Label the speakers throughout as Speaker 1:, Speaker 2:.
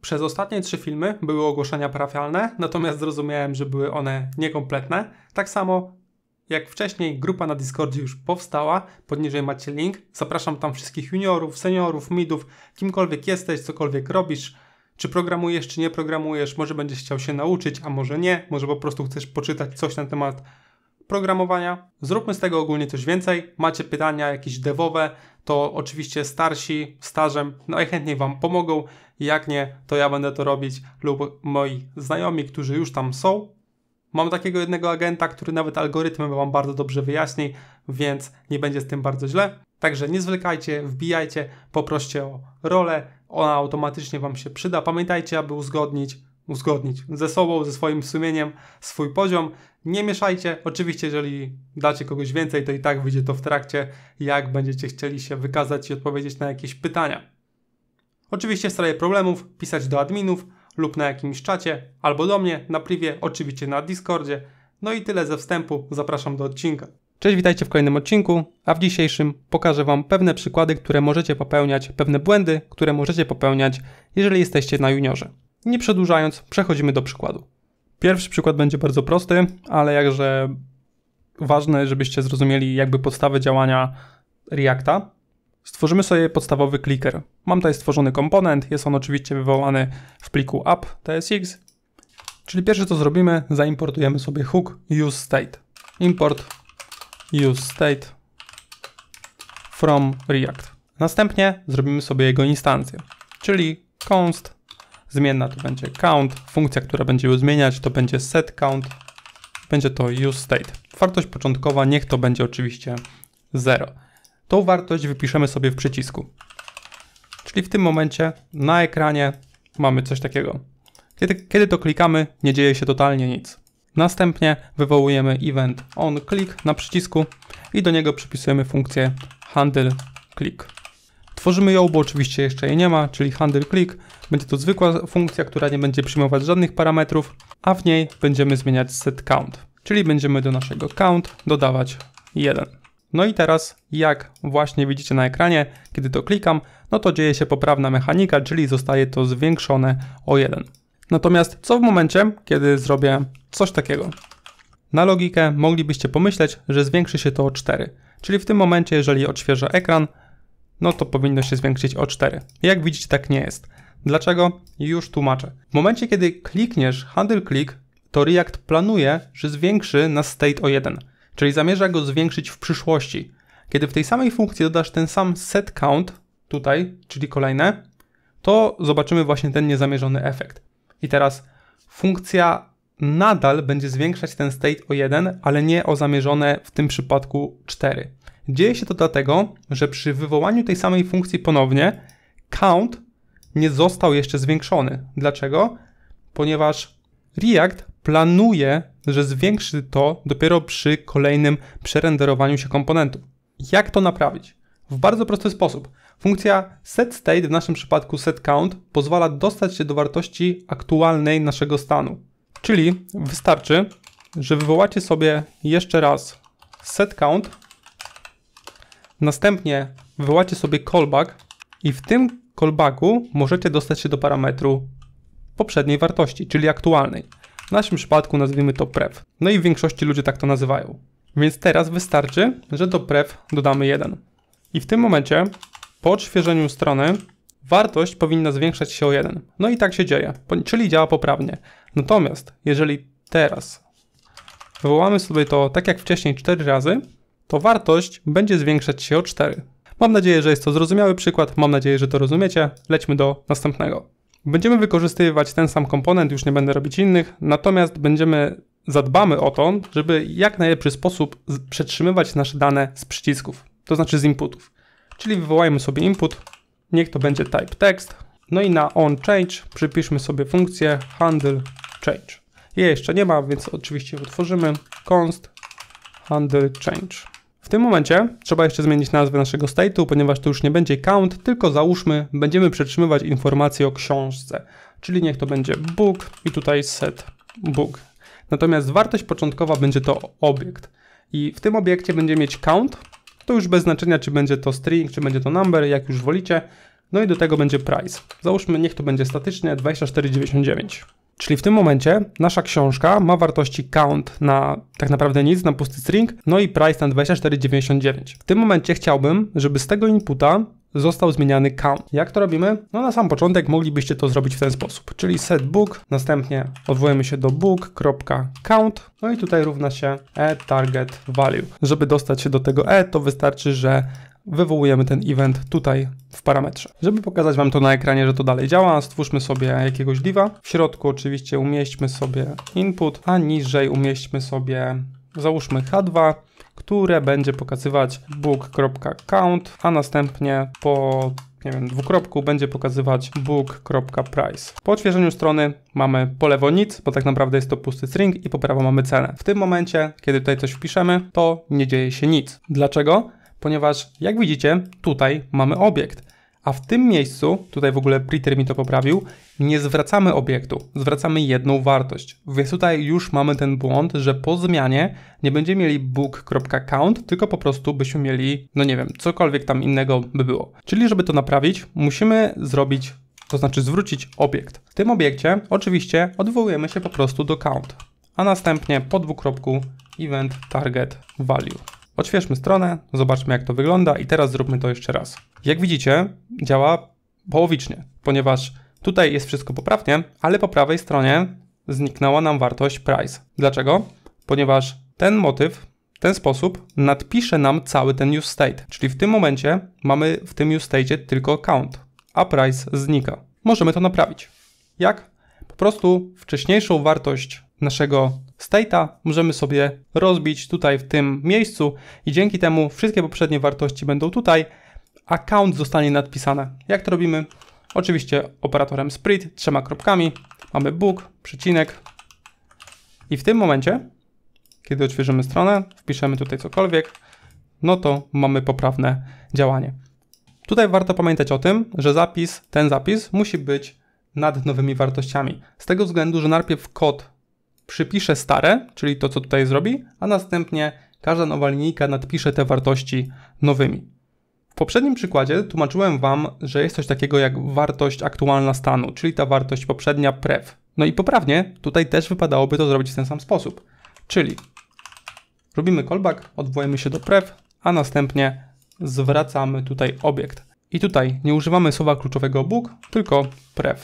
Speaker 1: Przez ostatnie trzy filmy były ogłoszenia parafialne, natomiast zrozumiałem, że były one niekompletne. Tak samo jak wcześniej grupa na Discordzie już powstała, poniżej macie link. Zapraszam tam wszystkich juniorów, seniorów, midów, kimkolwiek jesteś, cokolwiek robisz. Czy programujesz, czy nie programujesz, może będziesz chciał się nauczyć, a może nie, może po prostu chcesz poczytać coś na temat programowania. Zróbmy z tego ogólnie coś więcej. Macie pytania jakieś devowe, to oczywiście starsi, stażem najchętniej no Wam pomogą. Jak nie, to ja będę to robić lub moi znajomi, którzy już tam są. Mam takiego jednego agenta, który nawet algorytmy wam bardzo dobrze wyjaśni, więc nie będzie z tym bardzo źle. Także nie zwlekajcie, wbijajcie, poproście o rolę, ona automatycznie wam się przyda. Pamiętajcie, aby uzgodnić uzgodnić ze sobą, ze swoim sumieniem swój poziom. Nie mieszajcie. Oczywiście, jeżeli dacie kogoś więcej, to i tak wyjdzie to w trakcie, jak będziecie chcieli się wykazać i odpowiedzieć na jakieś pytania. Oczywiście straję problemów pisać do adminów lub na jakimś czacie, albo do mnie na privie, oczywiście na Discordzie. No i tyle ze wstępu, zapraszam do odcinka. Cześć, witajcie w kolejnym odcinku, a w dzisiejszym pokażę Wam pewne przykłady, które możecie popełniać, pewne błędy, które możecie popełniać, jeżeli jesteście na juniorze. Nie przedłużając, przechodzimy do przykładu. Pierwszy przykład będzie bardzo prosty, ale jakże ważne, żebyście zrozumieli jakby podstawę działania Reacta. Stworzymy sobie podstawowy clicker. Mam tutaj stworzony komponent, jest on oczywiście wywołany w pliku app.tsx. Czyli pierwsze co zrobimy, zaimportujemy sobie hook useState. Import useState from React. Następnie zrobimy sobie jego instancję, czyli const, zmienna to będzie count, funkcja, która będzie ją zmieniać to będzie setCount, będzie to useState. Wartość początkowa niech to będzie oczywiście 0 tą wartość wypiszemy sobie w przycisku. Czyli w tym momencie na ekranie mamy coś takiego. Kiedy, kiedy to klikamy, nie dzieje się totalnie nic. Następnie wywołujemy event onClick na przycisku i do niego przypisujemy funkcję handleClick. Tworzymy ją, bo oczywiście jeszcze jej nie ma, czyli handleClick. Będzie to zwykła funkcja, która nie będzie przyjmować żadnych parametrów, a w niej będziemy zmieniać setCount, czyli będziemy do naszego count dodawać 1. No i teraz, jak właśnie widzicie na ekranie, kiedy to klikam, no to dzieje się poprawna mechanika, czyli zostaje to zwiększone o 1. Natomiast co w momencie, kiedy zrobię coś takiego? Na logikę moglibyście pomyśleć, że zwiększy się to o 4. Czyli w tym momencie, jeżeli odświeżę ekran, no to powinno się zwiększyć o 4. Jak widzicie, tak nie jest. Dlaczego? Już tłumaczę. W momencie, kiedy klikniesz handle click, to React planuje, że zwiększy na state o 1 czyli zamierza go zwiększyć w przyszłości. Kiedy w tej samej funkcji dodasz ten sam set count tutaj, czyli kolejne, to zobaczymy właśnie ten niezamierzony efekt. I teraz funkcja nadal będzie zwiększać ten state o 1, ale nie o zamierzone w tym przypadku 4. Dzieje się to dlatego, że przy wywołaniu tej samej funkcji ponownie count nie został jeszcze zwiększony. Dlaczego? Ponieważ React planuje że zwiększy to dopiero przy kolejnym przerenderowaniu się komponentu. Jak to naprawić? W bardzo prosty sposób. Funkcja setState, w naszym przypadku setCount, pozwala dostać się do wartości aktualnej naszego stanu. Czyli wystarczy, że wywołacie sobie jeszcze raz setCount, następnie wywołacie sobie callback i w tym callbacku możecie dostać się do parametru poprzedniej wartości, czyli aktualnej. W naszym przypadku nazwijmy to prev. No i w większości ludzie tak to nazywają. Więc teraz wystarczy, że do prev dodamy 1. I w tym momencie, po odświeżeniu strony, wartość powinna zwiększać się o 1. No i tak się dzieje, czyli działa poprawnie. Natomiast, jeżeli teraz wywołamy sobie to tak jak wcześniej 4 razy, to wartość będzie zwiększać się o 4. Mam nadzieję, że jest to zrozumiały przykład, mam nadzieję, że to rozumiecie. Lećmy do następnego. Będziemy wykorzystywać ten sam komponent, już nie będę robić innych, natomiast będziemy zadbamy o to, żeby jak najlepszy sposób przetrzymywać nasze dane z przycisków, to znaczy z inputów. Czyli wywołajmy sobie input, niech to będzie type text, no i na on change przypiszmy sobie funkcję handle change. Jej jeszcze nie ma, więc oczywiście utworzymy const handle change. W tym momencie trzeba jeszcze zmienić nazwę naszego state'u, ponieważ to już nie będzie count, tylko załóżmy, będziemy przetrzymywać informacje o książce, czyli niech to będzie book i tutaj set book. Natomiast wartość początkowa będzie to obiekt i w tym obiekcie będziemy mieć count, to już bez znaczenia czy będzie to string, czy będzie to number, jak już wolicie, no i do tego będzie price. Załóżmy, niech to będzie statycznie 24,99. Czyli w tym momencie nasza książka ma wartości count na tak naprawdę nic, na pusty string, no i price na 24,99. W tym momencie chciałbym, żeby z tego inputa został zmieniany count. Jak to robimy? No na sam początek moglibyście to zrobić w ten sposób, czyli set book, następnie odwołujemy się do book.count, no i tutaj równa się e target value. Żeby dostać się do tego e, to wystarczy, że wywołujemy ten event tutaj w parametrze. Żeby pokazać Wam to na ekranie, że to dalej działa, stwórzmy sobie jakiegoś diva. W środku oczywiście umieśćmy sobie input, a niżej umieśćmy sobie, załóżmy H2, które będzie pokazywać book.count, a następnie po nie wiem, dwukropku będzie pokazywać book.price. Po odświeżeniu strony mamy po lewo nic, bo tak naprawdę jest to pusty string i po prawo mamy cenę. W tym momencie, kiedy tutaj coś wpiszemy, to nie dzieje się nic. Dlaczego? ponieważ jak widzicie, tutaj mamy obiekt, a w tym miejscu, tutaj w ogóle Pritter mi to poprawił, nie zwracamy obiektu, zwracamy jedną wartość. Więc tutaj już mamy ten błąd, że po zmianie nie będziemy mieli book.count, tylko po prostu byśmy mieli, no nie wiem, cokolwiek tam innego by było. Czyli żeby to naprawić, musimy zrobić, to znaczy zwrócić obiekt. W tym obiekcie oczywiście odwołujemy się po prostu do count, a następnie po dwukropku event target value. Odświeżmy stronę, zobaczmy jak to wygląda i teraz zróbmy to jeszcze raz. Jak widzicie, działa połowicznie, ponieważ tutaj jest wszystko poprawnie, ale po prawej stronie zniknęła nam wartość price. Dlaczego? Ponieważ ten motyw, ten sposób nadpisze nam cały ten use state, czyli w tym momencie mamy w tym use state tylko count, a price znika. Możemy to naprawić. Jak? Po prostu wcześniejszą wartość naszego state'a możemy sobie rozbić tutaj w tym miejscu i dzięki temu wszystkie poprzednie wartości będą tutaj, a count zostanie nadpisane. Jak to robimy? Oczywiście operatorem split, trzema kropkami, mamy book, przycinek i w tym momencie, kiedy odświeżymy stronę, wpiszemy tutaj cokolwiek, no to mamy poprawne działanie. Tutaj warto pamiętać o tym, że zapis, ten zapis musi być nad nowymi wartościami. Z tego względu, że najpierw kod przypiszę stare, czyli to, co tutaj zrobi, a następnie każda nowa linijka nadpisze te wartości nowymi. W poprzednim przykładzie tłumaczyłem Wam, że jest coś takiego jak wartość aktualna stanu, czyli ta wartość poprzednia prev. No i poprawnie, tutaj też wypadałoby to zrobić w ten sam sposób. Czyli robimy callback, odwołujemy się do prev, a następnie zwracamy tutaj obiekt. I tutaj nie używamy słowa kluczowego book, tylko prev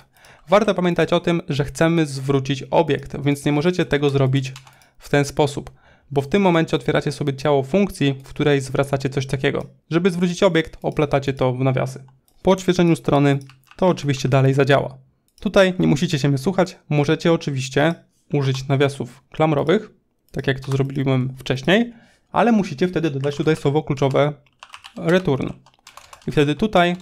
Speaker 1: warto pamiętać o tym, że chcemy zwrócić obiekt, więc nie możecie tego zrobić w ten sposób, bo w tym momencie otwieracie sobie ciało funkcji, w której zwracacie coś takiego. Żeby zwrócić obiekt, oplatacie to w nawiasy. Po odświeżeniu strony to oczywiście dalej zadziała. Tutaj nie musicie się wysłuchać, możecie oczywiście użyć nawiasów klamrowych, tak jak to zrobiłem wcześniej, ale musicie wtedy dodać tutaj słowo kluczowe return. I wtedy tutaj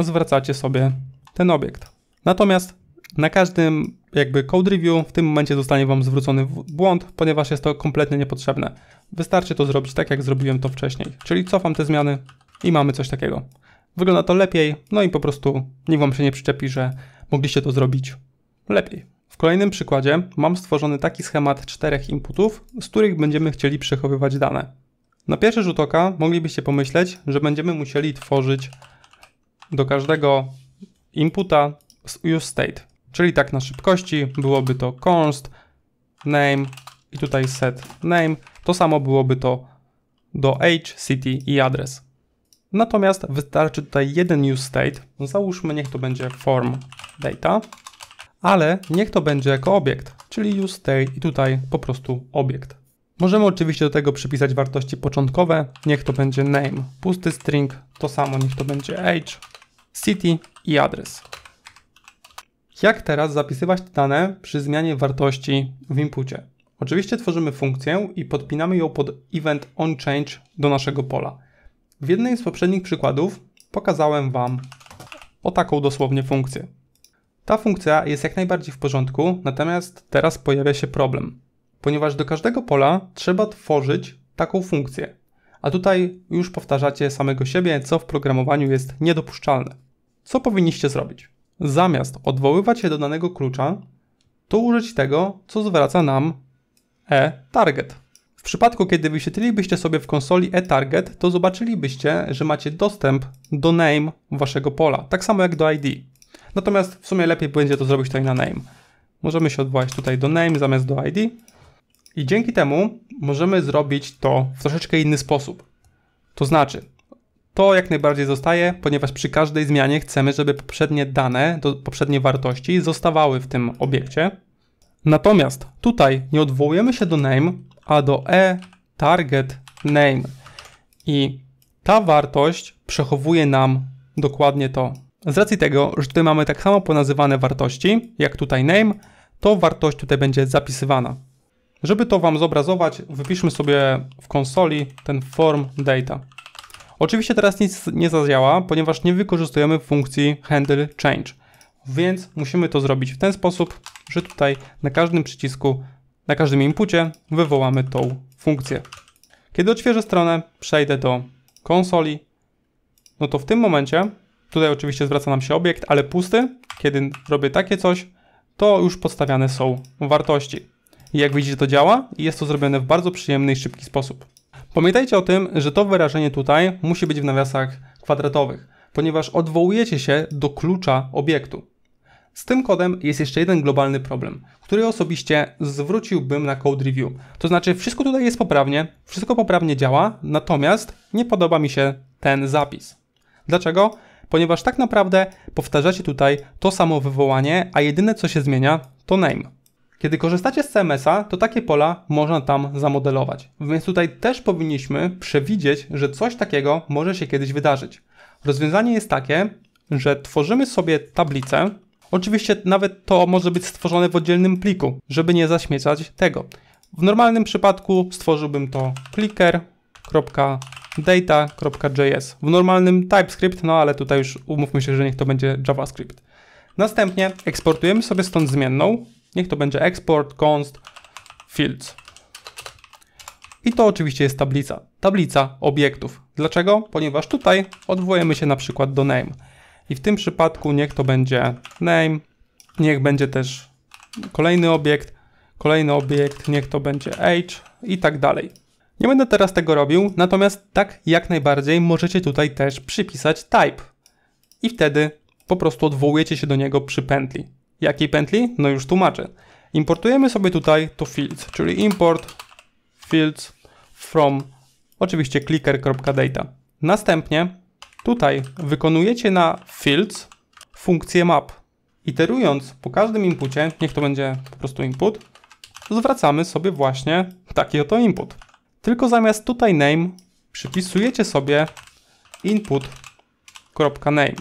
Speaker 1: zwracacie sobie ten obiekt. Natomiast na każdym jakby code review w tym momencie zostanie Wam zwrócony błąd, ponieważ jest to kompletnie niepotrzebne. Wystarczy to zrobić tak, jak zrobiłem to wcześniej. Czyli cofam te zmiany i mamy coś takiego. Wygląda to lepiej, no i po prostu nikt Wam się nie przyczepi, że mogliście to zrobić lepiej. W kolejnym przykładzie mam stworzony taki schemat czterech inputów, z których będziemy chcieli przechowywać dane. Na pierwszy rzut oka moglibyście pomyśleć, że będziemy musieli tworzyć do każdego inputa useState. Czyli tak na szybkości byłoby to const name i tutaj set name. To samo byłoby to do age, city i adres. Natomiast wystarczy tutaj jeden useState. Załóżmy, niech to będzie form data, ale niech to będzie jako obiekt, czyli useState i tutaj po prostu obiekt. Możemy oczywiście do tego przypisać wartości początkowe. Niech to będzie name, pusty string, to samo niech to będzie age, city i adres. Jak teraz zapisywać dane przy zmianie wartości w inputcie? Oczywiście tworzymy funkcję i podpinamy ją pod event onChange do naszego pola. W jednej z poprzednich przykładów pokazałem Wam o taką dosłownie funkcję. Ta funkcja jest jak najbardziej w porządku, natomiast teraz pojawia się problem, ponieważ do każdego pola trzeba tworzyć taką funkcję, a tutaj już powtarzacie samego siebie, co w programowaniu jest niedopuszczalne. Co powinniście zrobić? Zamiast odwoływać się do danego klucza, to użyć tego, co zwraca nam e-target. W przypadku, kiedy wyświetlilibyście sobie w konsoli e-target, to zobaczylibyście, że macie dostęp do name waszego pola, tak samo jak do ID. Natomiast w sumie lepiej będzie to zrobić tutaj na name. Możemy się odwołać tutaj do name zamiast do ID. I dzięki temu możemy zrobić to w troszeczkę inny sposób. To znaczy, to jak najbardziej zostaje, ponieważ przy każdej zmianie chcemy, żeby poprzednie dane, do, poprzednie wartości zostawały w tym obiekcie. Natomiast tutaj nie odwołujemy się do name, a do e target name. I ta wartość przechowuje nam dokładnie to. Z racji tego, że tutaj mamy tak samo ponazywane wartości, jak tutaj name, to wartość tutaj będzie zapisywana. Żeby to Wam zobrazować, wypiszmy sobie w konsoli ten form data. Oczywiście teraz nic nie zadziała, ponieważ nie wykorzystujemy funkcji handle change. Więc musimy to zrobić w ten sposób, że tutaj na każdym przycisku, na każdym inpucie wywołamy tą funkcję. Kiedy odświeżę stronę, przejdę do konsoli, no to w tym momencie, tutaj oczywiście zwraca nam się obiekt, ale pusty, kiedy robię takie coś, to już podstawiane są wartości. I jak widzicie to działa i jest to zrobione w bardzo przyjemny i szybki sposób. Pamiętajcie o tym, że to wyrażenie tutaj musi być w nawiasach kwadratowych, ponieważ odwołujecie się do klucza obiektu. Z tym kodem jest jeszcze jeden globalny problem, który osobiście zwróciłbym na code review. To znaczy, wszystko tutaj jest poprawnie, wszystko poprawnie działa, natomiast nie podoba mi się ten zapis. Dlaczego? Ponieważ tak naprawdę powtarzacie tutaj to samo wywołanie, a jedyne co się zmienia to name. Kiedy korzystacie z CMS-a, to takie pola można tam zamodelować. Więc tutaj też powinniśmy przewidzieć, że coś takiego może się kiedyś wydarzyć. Rozwiązanie jest takie, że tworzymy sobie tablicę. Oczywiście nawet to może być stworzone w oddzielnym pliku, żeby nie zaśmiecać tego. W normalnym przypadku stworzyłbym to clicker.data.js. W normalnym TypeScript, no ale tutaj już umówmy się, że niech to będzie JavaScript. Następnie eksportujemy sobie stąd zmienną, Niech to będzie export const fields. I to oczywiście jest tablica, tablica obiektów. Dlaczego? Ponieważ tutaj odwołujemy się na przykład do name. I w tym przypadku niech to będzie name, niech będzie też kolejny obiekt, kolejny obiekt, niech to będzie age i tak dalej. Nie będę teraz tego robił, natomiast tak jak najbardziej możecie tutaj też przypisać type. I wtedy po prostu odwołujecie się do niego przy pętli. Jakiej pętli? No już tłumaczę. Importujemy sobie tutaj to fields, czyli import fields from oczywiście clicker.data. Następnie tutaj wykonujecie na fields funkcję map. Iterując po każdym inputcie, niech to będzie po prostu input, zwracamy sobie właśnie taki oto input. Tylko zamiast tutaj name przypisujecie sobie input.name.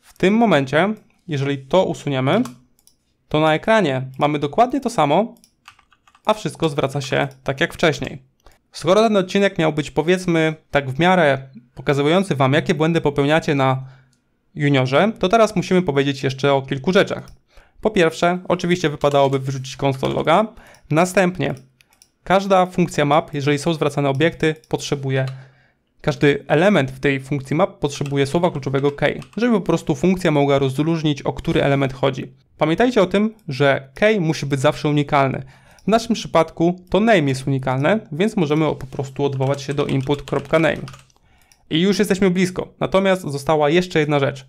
Speaker 1: W tym momencie jeżeli to usuniemy, to na ekranie mamy dokładnie to samo, a wszystko zwraca się tak jak wcześniej. Skoro ten odcinek miał być powiedzmy tak w miarę pokazujący Wam, jakie błędy popełniacie na juniorze, to teraz musimy powiedzieć jeszcze o kilku rzeczach. Po pierwsze, oczywiście wypadałoby wyrzucić console loga. Następnie, każda funkcja map, jeżeli są zwracane obiekty, potrzebuje każdy element w tej funkcji map potrzebuje słowa kluczowego key, żeby po prostu funkcja mogła rozróżnić, o który element chodzi. Pamiętajcie o tym, że key musi być zawsze unikalny. W naszym przypadku to name jest unikalne, więc możemy po prostu odwołać się do input.name. I już jesteśmy blisko, natomiast została jeszcze jedna rzecz.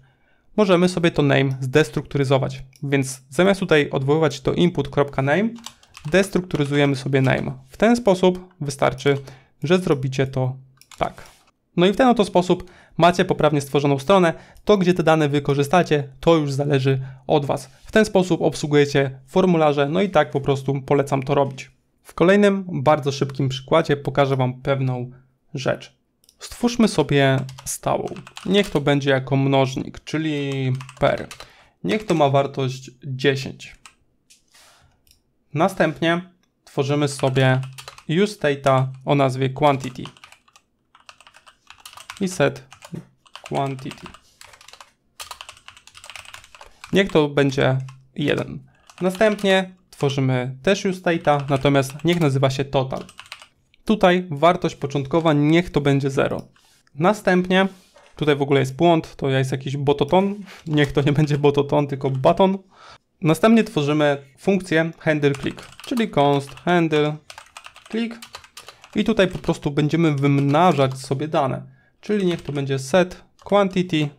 Speaker 1: Możemy sobie to name zdestrukturyzować, więc zamiast tutaj odwoływać do input.name, destrukturyzujemy sobie name. W ten sposób wystarczy, że zrobicie to tak. No i w ten oto sposób macie poprawnie stworzoną stronę. To, gdzie te dane wykorzystacie, to już zależy od Was. W ten sposób obsługujecie formularze, no i tak po prostu polecam to robić. W kolejnym, bardzo szybkim przykładzie pokażę Wam pewną rzecz. Stwórzmy sobie stałą. Niech to będzie jako mnożnik, czyli per. Niech to ma wartość 10. Następnie tworzymy sobie useData o nazwie quantity i set quantity. Niech to będzie 1. Następnie tworzymy też useState'a, natomiast niech nazywa się total. Tutaj wartość początkowa niech to będzie 0. Następnie, tutaj w ogóle jest błąd, to jest jakiś bototon, niech to nie będzie bototon, tylko baton. Następnie tworzymy funkcję handle click, czyli const handle click i tutaj po prostu będziemy wymnażać sobie dane czyli niech to będzie set quantity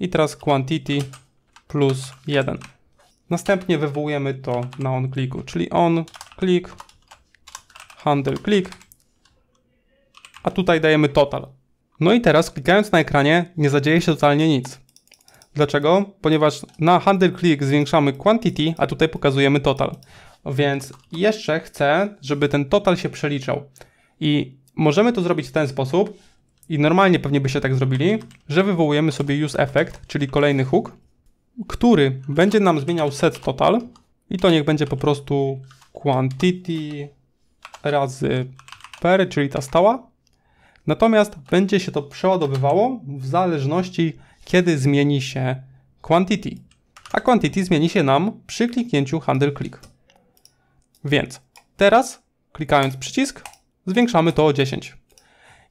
Speaker 1: i teraz quantity plus 1. Następnie wywołujemy to na onClicku, czyli on click, handle click, a tutaj dajemy total. No i teraz klikając na ekranie nie zadzieje się totalnie nic. Dlaczego? Ponieważ na handle click zwiększamy quantity, a tutaj pokazujemy total. Więc jeszcze chcę, żeby ten total się przeliczał. I możemy to zrobić w ten sposób, i normalnie pewnie by się tak zrobili, że wywołujemy sobie use effect, czyli kolejny hook, który będzie nam zmieniał set total i to niech będzie po prostu quantity razy per, czyli ta stała. Natomiast będzie się to przeładowywało w zależności kiedy zmieni się quantity. A quantity zmieni się nam przy kliknięciu handle click. Więc teraz klikając przycisk zwiększamy to o 10.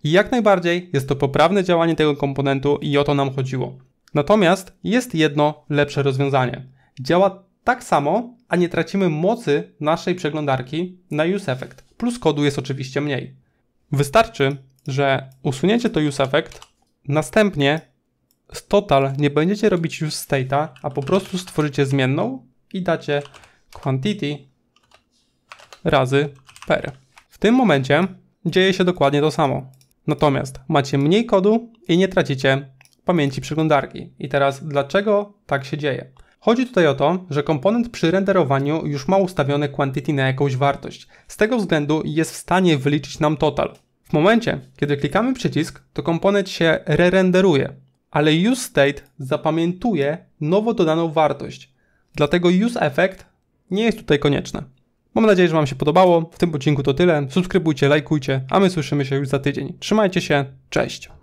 Speaker 1: I jak najbardziej jest to poprawne działanie tego komponentu i o to nam chodziło. Natomiast jest jedno lepsze rozwiązanie. Działa tak samo, a nie tracimy mocy naszej przeglądarki na use effect. Plus kodu jest oczywiście mniej. Wystarczy, że usuniecie to use effect, następnie z total nie będziecie robić use a po prostu stworzycie zmienną i dacie quantity razy per. W tym momencie dzieje się dokładnie to samo. Natomiast macie mniej kodu i nie tracicie pamięci przeglądarki. I teraz dlaczego tak się dzieje? Chodzi tutaj o to, że komponent przy renderowaniu już ma ustawione quantity na jakąś wartość. Z tego względu jest w stanie wyliczyć nam total. W momencie, kiedy klikamy przycisk, to komponent się re-renderuje, ale useState zapamiętuje nowo dodaną wartość. Dlatego useEffect nie jest tutaj konieczne. Mam nadzieję, że Wam się podobało. W tym odcinku to tyle. Subskrybujcie, lajkujcie, a my słyszymy się już za tydzień. Trzymajcie się, cześć!